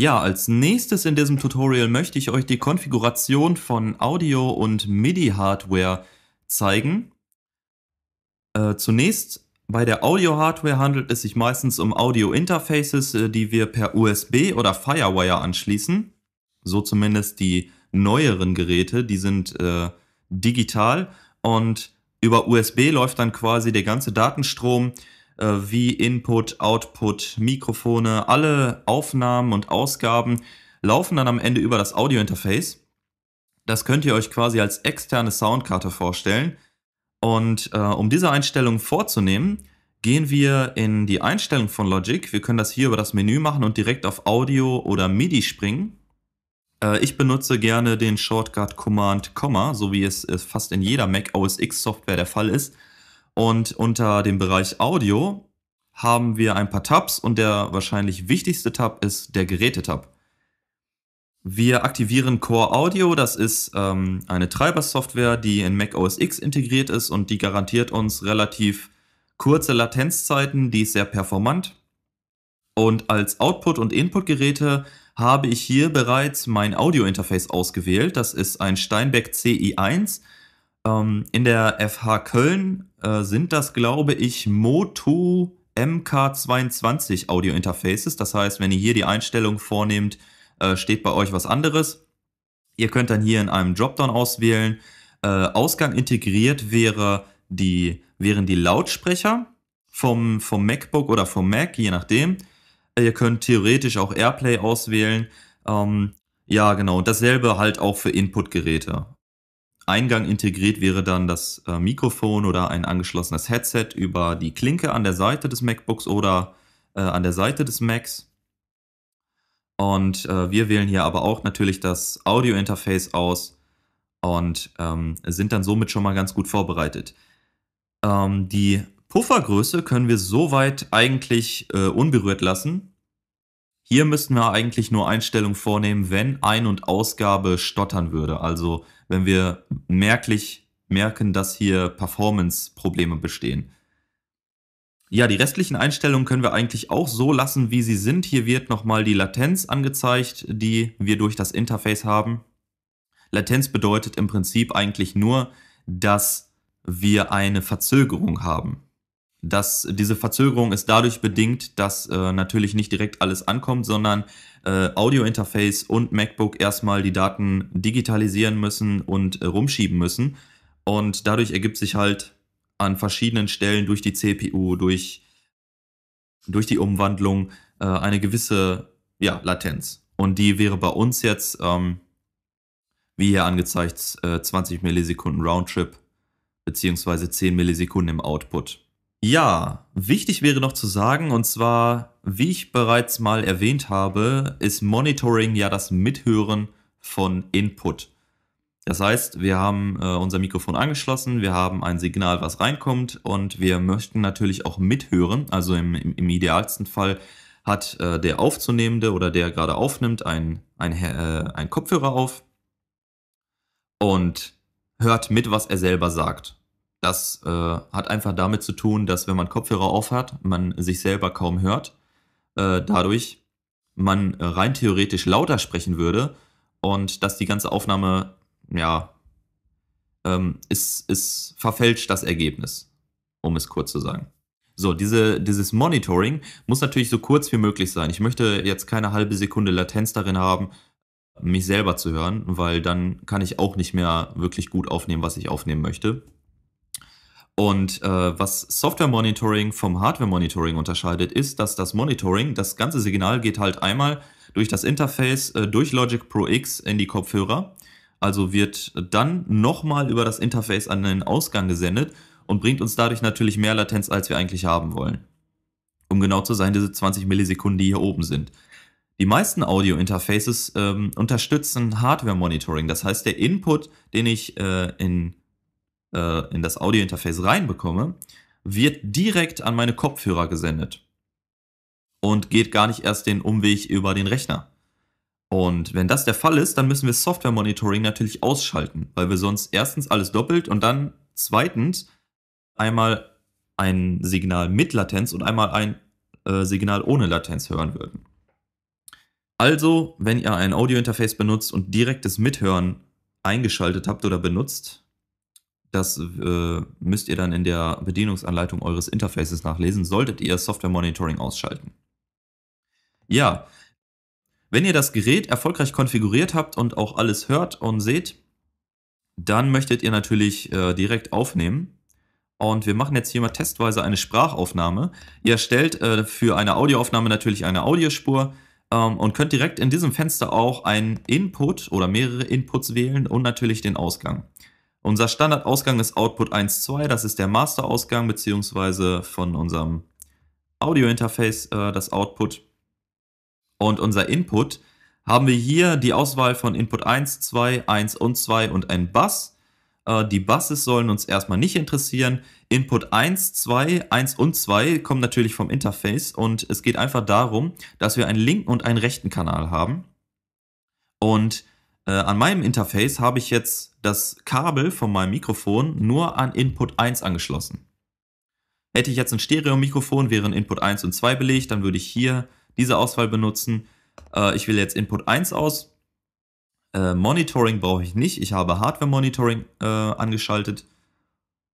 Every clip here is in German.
Ja, als nächstes in diesem Tutorial möchte ich euch die Konfiguration von Audio- und MIDI-Hardware zeigen. Äh, zunächst bei der Audio-Hardware handelt es sich meistens um Audio-Interfaces, äh, die wir per USB oder Firewire anschließen so zumindest die neueren Geräte, die sind äh, digital und über USB läuft dann quasi der ganze Datenstrom äh, wie Input, Output, Mikrofone, alle Aufnahmen und Ausgaben laufen dann am Ende über das Audio-Interface. Das könnt ihr euch quasi als externe Soundkarte vorstellen. Und äh, um diese Einstellung vorzunehmen, gehen wir in die Einstellung von Logic. Wir können das hier über das Menü machen und direkt auf Audio oder MIDI springen. Äh, ich benutze gerne den Shortcut Command Komma, so wie es äh, fast in jeder Mac OS X Software der Fall ist. Und unter dem Bereich Audio haben wir ein paar Tabs und der wahrscheinlich wichtigste Tab ist der Gerätetab. Wir aktivieren Core Audio, das ist ähm, eine Treiber-Software, die in Mac OS X integriert ist und die garantiert uns relativ kurze Latenzzeiten, die ist sehr performant. Und als Output- und Input-Geräte habe ich hier bereits mein Audio-Interface ausgewählt. Das ist ein Steinbeck CI1. Ähm, in der FH Köln äh, sind das, glaube ich, Moto MK22 Audio-Interfaces. Das heißt, wenn ihr hier die Einstellung vornehmt, äh, steht bei euch was anderes. Ihr könnt dann hier in einem Dropdown auswählen. Äh, Ausgang integriert wäre die, wären die Lautsprecher vom, vom MacBook oder vom Mac, je nachdem. Ihr könnt theoretisch auch Airplay auswählen. Ähm, ja, genau. Und dasselbe halt auch für Input-Geräte. Eingang integriert wäre dann das äh, Mikrofon oder ein angeschlossenes Headset über die Klinke an der Seite des MacBooks oder äh, an der Seite des Macs. Und äh, wir wählen hier aber auch natürlich das Audio-Interface aus und ähm, sind dann somit schon mal ganz gut vorbereitet. Ähm, die Puffergröße können wir soweit eigentlich äh, unberührt lassen. Hier müssten wir eigentlich nur Einstellungen vornehmen, wenn Ein- und Ausgabe stottern würde. Also wenn wir merklich merken, dass hier Performance-Probleme bestehen. Ja, die restlichen Einstellungen können wir eigentlich auch so lassen, wie sie sind. Hier wird nochmal die Latenz angezeigt, die wir durch das Interface haben. Latenz bedeutet im Prinzip eigentlich nur, dass wir eine Verzögerung haben dass diese Verzögerung ist dadurch bedingt, dass äh, natürlich nicht direkt alles ankommt, sondern äh, Audio-Interface und MacBook erstmal die Daten digitalisieren müssen und äh, rumschieben müssen. Und dadurch ergibt sich halt an verschiedenen Stellen durch die CPU, durch, durch die Umwandlung äh, eine gewisse ja, Latenz. Und die wäre bei uns jetzt, ähm, wie hier angezeigt, 20 äh, Millisekunden Roundtrip beziehungsweise 10 Millisekunden im Output. Ja, wichtig wäre noch zu sagen, und zwar, wie ich bereits mal erwähnt habe, ist Monitoring ja das Mithören von Input. Das heißt, wir haben äh, unser Mikrofon angeschlossen, wir haben ein Signal, was reinkommt und wir möchten natürlich auch mithören. Also im, im idealsten Fall hat äh, der Aufzunehmende oder der gerade aufnimmt ein, ein, äh, ein Kopfhörer auf und hört mit, was er selber sagt. Das äh, hat einfach damit zu tun, dass wenn man Kopfhörer aufhat, man sich selber kaum hört. Äh, dadurch man äh, rein theoretisch lauter sprechen würde und dass die ganze Aufnahme, ja, ähm, ist, ist verfälscht das Ergebnis, um es kurz zu sagen. So, diese, dieses Monitoring muss natürlich so kurz wie möglich sein. Ich möchte jetzt keine halbe Sekunde Latenz darin haben, mich selber zu hören, weil dann kann ich auch nicht mehr wirklich gut aufnehmen, was ich aufnehmen möchte. Und äh, was Software-Monitoring vom Hardware-Monitoring unterscheidet, ist, dass das Monitoring, das ganze Signal geht halt einmal durch das Interface, äh, durch Logic Pro X in die Kopfhörer. Also wird dann nochmal über das Interface an den Ausgang gesendet und bringt uns dadurch natürlich mehr Latenz, als wir eigentlich haben wollen. Um genau zu sein, diese 20 Millisekunden, die hier oben sind. Die meisten Audio-Interfaces ähm, unterstützen Hardware-Monitoring. Das heißt, der Input, den ich äh, in äh, in das Audio-Interface reinbekomme, wird direkt an meine Kopfhörer gesendet und geht gar nicht erst den Umweg über den Rechner. Und wenn das der Fall ist, dann müssen wir Software Monitoring natürlich ausschalten, weil wir sonst erstens alles doppelt und dann zweitens einmal ein Signal mit Latenz und einmal ein äh, Signal ohne Latenz hören würden. Also, wenn ihr ein Audiointerface benutzt und direktes Mithören eingeschaltet habt oder benutzt, das äh, müsst ihr dann in der Bedienungsanleitung eures Interfaces nachlesen, solltet ihr Software Monitoring ausschalten. Ja, wenn ihr das Gerät erfolgreich konfiguriert habt und auch alles hört und seht, dann möchtet ihr natürlich äh, direkt aufnehmen. Und wir machen jetzt hier mal testweise eine Sprachaufnahme. Ihr erstellt äh, für eine Audioaufnahme natürlich eine Audiospur ähm, und könnt direkt in diesem Fenster auch einen Input oder mehrere Inputs wählen und natürlich den Ausgang. Unser Standardausgang ist Output 1.2, das ist der Masterausgang bzw. von unserem Audio-Interface äh, das Output. Und unser Input haben wir hier die Auswahl von Input 1, 2, 1 und 2 und ein Bass. Äh, die Basses sollen uns erstmal nicht interessieren. Input 1, 2, 1 und 2 kommen natürlich vom Interface und es geht einfach darum, dass wir einen linken und einen rechten Kanal haben. Und äh, an meinem Interface habe ich jetzt das Kabel von meinem Mikrofon nur an Input 1 angeschlossen. Hätte ich jetzt ein Stereo-Mikrofon, wären Input 1 und 2 belegt, dann würde ich hier diese Auswahl benutzen. Äh, ich wähle jetzt Input 1 aus. Äh, Monitoring brauche ich nicht. Ich habe Hardware-Monitoring äh, angeschaltet.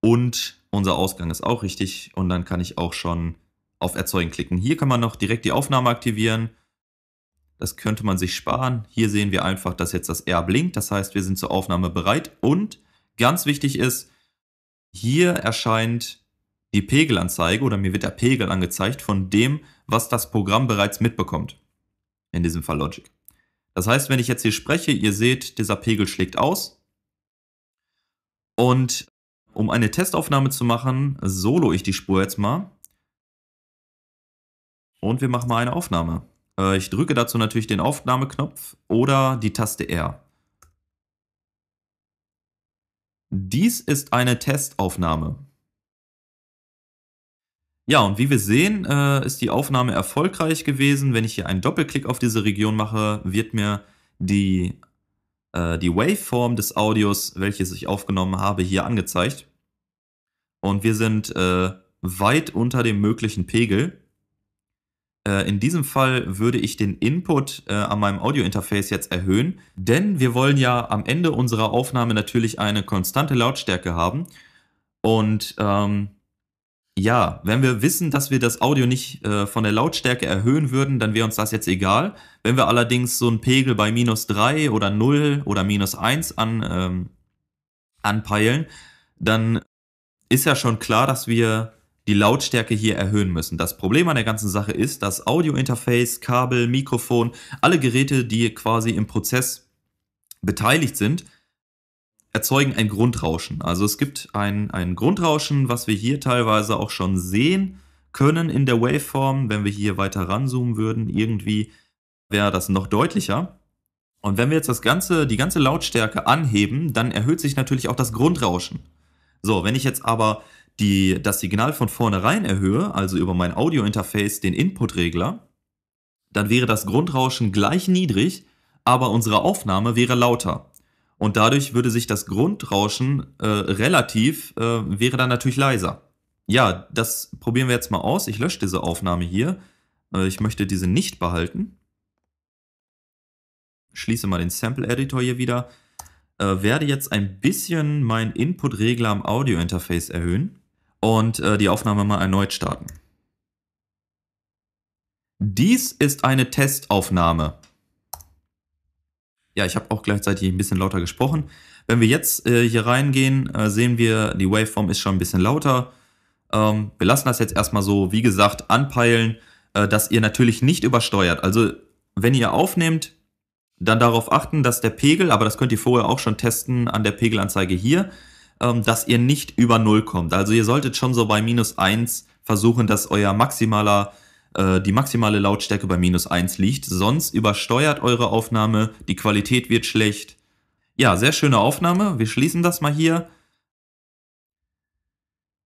Und unser Ausgang ist auch richtig. Und dann kann ich auch schon auf Erzeugen klicken. Hier kann man noch direkt die Aufnahme aktivieren das könnte man sich sparen. Hier sehen wir einfach, dass jetzt das R blinkt. Das heißt, wir sind zur Aufnahme bereit. Und ganz wichtig ist, hier erscheint die Pegelanzeige oder mir wird der Pegel angezeigt von dem, was das Programm bereits mitbekommt. In diesem Fall Logic. Das heißt, wenn ich jetzt hier spreche, ihr seht, dieser Pegel schlägt aus. Und um eine Testaufnahme zu machen, solo ich die Spur jetzt mal. Und wir machen mal eine Aufnahme. Äh, ich drücke dazu natürlich den Aufnahmeknopf oder die Taste R. Dies ist eine Testaufnahme. Ja, und wie wir sehen, äh, ist die Aufnahme erfolgreich gewesen. Wenn ich hier einen Doppelklick auf diese Region mache, wird mir die, äh, die Waveform des Audios, welches ich aufgenommen habe, hier angezeigt. Und wir sind äh, weit unter dem möglichen Pegel. Äh, in diesem Fall würde ich den Input äh, an meinem Audio-Interface jetzt erhöhen, denn wir wollen ja am Ende unserer Aufnahme natürlich eine konstante Lautstärke haben. Und ähm, ja, wenn wir wissen, dass wir das Audio nicht äh, von der Lautstärke erhöhen würden, dann wäre uns das jetzt egal. Wenn wir allerdings so einen Pegel bei minus 3 oder 0 oder minus 1 an, ähm, anpeilen, dann ist ja schon klar, dass wir die Lautstärke hier erhöhen müssen. Das Problem an der ganzen Sache ist, dass Audiointerface, Kabel, Mikrofon, alle Geräte, die quasi im Prozess beteiligt sind, erzeugen ein Grundrauschen. Also es gibt ein, ein Grundrauschen, was wir hier teilweise auch schon sehen können in der Waveform. Wenn wir hier weiter ranzoomen würden, irgendwie wäre das noch deutlicher. Und wenn wir jetzt das ganze, die ganze Lautstärke anheben, dann erhöht sich natürlich auch das Grundrauschen. So, wenn ich jetzt aber die, das Signal von vornherein erhöhe, also über mein Audio-Interface den Input-Regler, dann wäre das Grundrauschen gleich niedrig, aber unsere Aufnahme wäre lauter. Und dadurch würde sich das Grundrauschen äh, relativ, äh, wäre dann natürlich leiser. Ja, das probieren wir jetzt mal aus. Ich lösche diese Aufnahme hier. Äh, ich möchte diese nicht behalten. Schließe mal den Sample-Editor hier wieder. Äh, werde jetzt ein bisschen meinen Input-Regler am Audio-Interface erhöhen und äh, die Aufnahme mal erneut starten. Dies ist eine Testaufnahme. Ja, ich habe auch gleichzeitig ein bisschen lauter gesprochen. Wenn wir jetzt äh, hier reingehen, äh, sehen wir, die Waveform ist schon ein bisschen lauter. Ähm, wir lassen das jetzt erstmal so, wie gesagt, anpeilen, äh, dass ihr natürlich nicht übersteuert. Also wenn ihr aufnehmt, dann darauf achten, dass der Pegel, aber das könnt ihr vorher auch schon testen an der Pegelanzeige hier, ähm, dass ihr nicht über 0 kommt. Also ihr solltet schon so bei minus 1 versuchen, dass euer maximaler äh, die maximale Lautstärke bei minus 1 liegt, sonst übersteuert eure Aufnahme, die Qualität wird schlecht. Ja, sehr schöne Aufnahme, wir schließen das mal hier.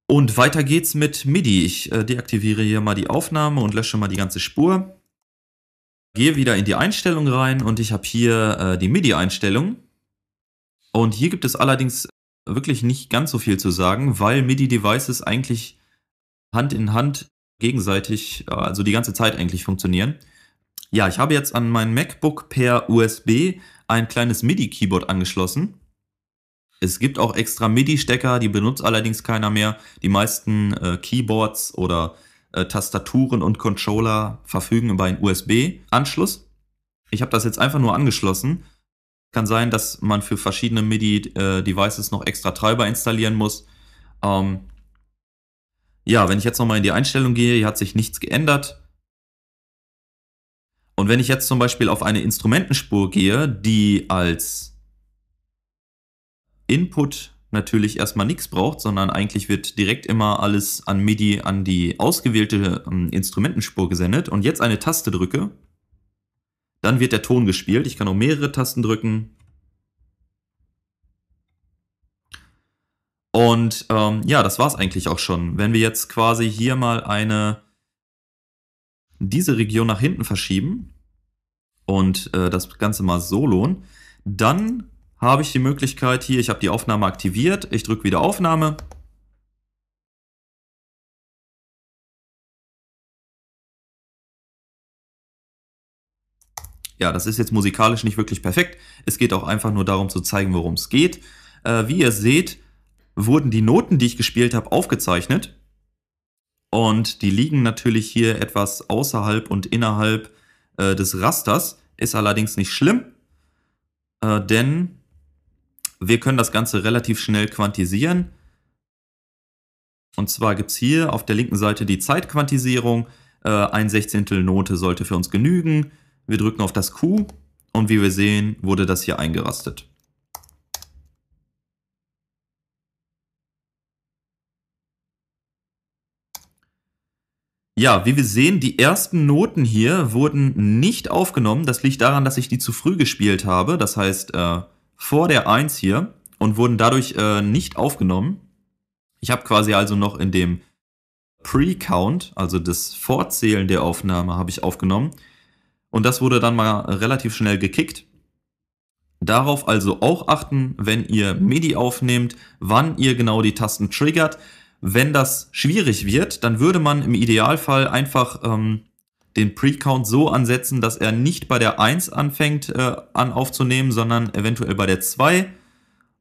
Und weiter geht's mit MIDI. Ich äh, deaktiviere hier mal die Aufnahme und lösche mal die ganze Spur. Gehe wieder in die Einstellung rein und ich habe hier äh, die MIDI-Einstellung. Und hier gibt es allerdings wirklich nicht ganz so viel zu sagen, weil MIDI-Devices eigentlich Hand in Hand gegenseitig, äh, also die ganze Zeit eigentlich funktionieren. Ja, ich habe jetzt an mein MacBook per USB ein kleines MIDI-Keyboard angeschlossen. Es gibt auch extra MIDI-Stecker, die benutzt allerdings keiner mehr. Die meisten äh, Keyboards oder äh, Tastaturen und Controller verfügen über einen USB-Anschluss. Ich habe das jetzt einfach nur angeschlossen kann sein, dass man für verschiedene MIDI-Devices noch extra Treiber installieren muss. Ähm ja, wenn ich jetzt nochmal in die Einstellung gehe, hier hat sich nichts geändert. Und wenn ich jetzt zum Beispiel auf eine Instrumentenspur gehe, die als Input natürlich erstmal nichts braucht, sondern eigentlich wird direkt immer alles an MIDI an die ausgewählte ähm, Instrumentenspur gesendet und jetzt eine Taste drücke, dann wird der Ton gespielt. Ich kann auch mehrere Tasten drücken. Und ähm, ja, das war es eigentlich auch schon. Wenn wir jetzt quasi hier mal eine diese Region nach hinten verschieben und äh, das Ganze mal soloen, dann habe ich die Möglichkeit hier, ich habe die Aufnahme aktiviert, ich drücke wieder Aufnahme Ja, das ist jetzt musikalisch nicht wirklich perfekt. Es geht auch einfach nur darum zu zeigen, worum es geht. Äh, wie ihr seht, wurden die Noten, die ich gespielt habe, aufgezeichnet. Und die liegen natürlich hier etwas außerhalb und innerhalb äh, des Rasters. Ist allerdings nicht schlimm, äh, denn wir können das Ganze relativ schnell quantisieren. Und zwar gibt es hier auf der linken Seite die Zeitquantisierung. Äh, ein Sechzehntel Note sollte für uns genügen. Wir drücken auf das Q und wie wir sehen, wurde das hier eingerastet. Ja, wie wir sehen, die ersten Noten hier wurden nicht aufgenommen. Das liegt daran, dass ich die zu früh gespielt habe, das heißt äh, vor der 1 hier und wurden dadurch äh, nicht aufgenommen. Ich habe quasi also noch in dem Pre-Count, also das Vorzählen der Aufnahme, habe ich aufgenommen. Und das wurde dann mal relativ schnell gekickt. Darauf also auch achten, wenn ihr MIDI aufnehmt, wann ihr genau die Tasten triggert. Wenn das schwierig wird, dann würde man im Idealfall einfach ähm, den Precount so ansetzen, dass er nicht bei der 1 anfängt äh, an aufzunehmen, sondern eventuell bei der 2.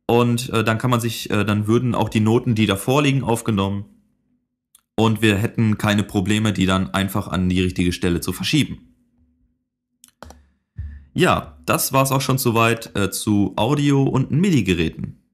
Und äh, dann kann man sich, äh, dann würden auch die Noten, die davor liegen, aufgenommen. Und wir hätten keine Probleme, die dann einfach an die richtige Stelle zu verschieben. Ja, das war's auch schon soweit äh, zu Audio- und MIDI-Geräten.